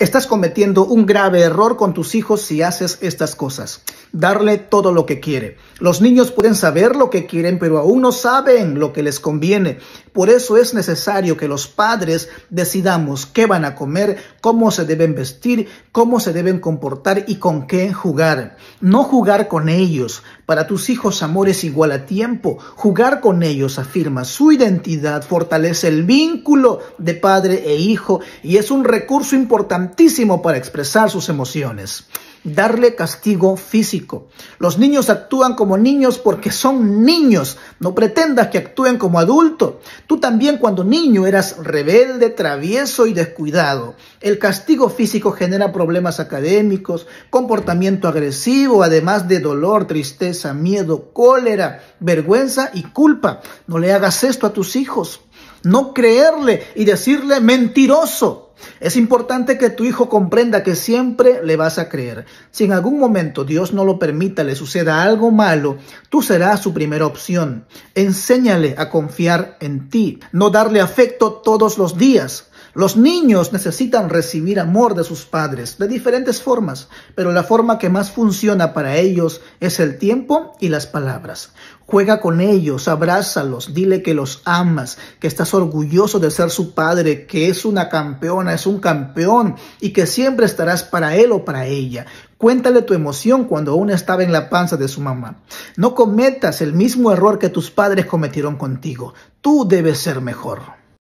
Estás cometiendo un grave error con tus hijos si haces estas cosas. Darle todo lo que quiere. Los niños pueden saber lo que quieren, pero aún no saben lo que les conviene. Por eso es necesario que los padres decidamos qué van a comer, cómo se deben vestir, cómo se deben comportar y con qué jugar. No jugar con ellos, para tus hijos amor es igual a tiempo. Jugar con ellos afirma su identidad, fortalece el vínculo de padre e hijo y es un recurso importantísimo para expresar sus emociones darle castigo físico. Los niños actúan como niños porque son niños. No pretendas que actúen como adultos. Tú también cuando niño eras rebelde, travieso y descuidado. El castigo físico genera problemas académicos, comportamiento agresivo, además de dolor, tristeza, miedo, cólera, vergüenza y culpa. No le hagas esto a tus hijos no creerle y decirle mentiroso. Es importante que tu hijo comprenda que siempre le vas a creer. Si en algún momento Dios no lo permita, le suceda algo malo, tú serás su primera opción. Enséñale a confiar en ti, no darle afecto todos los días, los niños necesitan recibir amor de sus padres de diferentes formas, pero la forma que más funciona para ellos es el tiempo y las palabras. Juega con ellos, abrázalos, dile que los amas, que estás orgulloso de ser su padre, que es una campeona, es un campeón y que siempre estarás para él o para ella. Cuéntale tu emoción cuando aún estaba en la panza de su mamá. No cometas el mismo error que tus padres cometieron contigo. Tú debes ser mejor.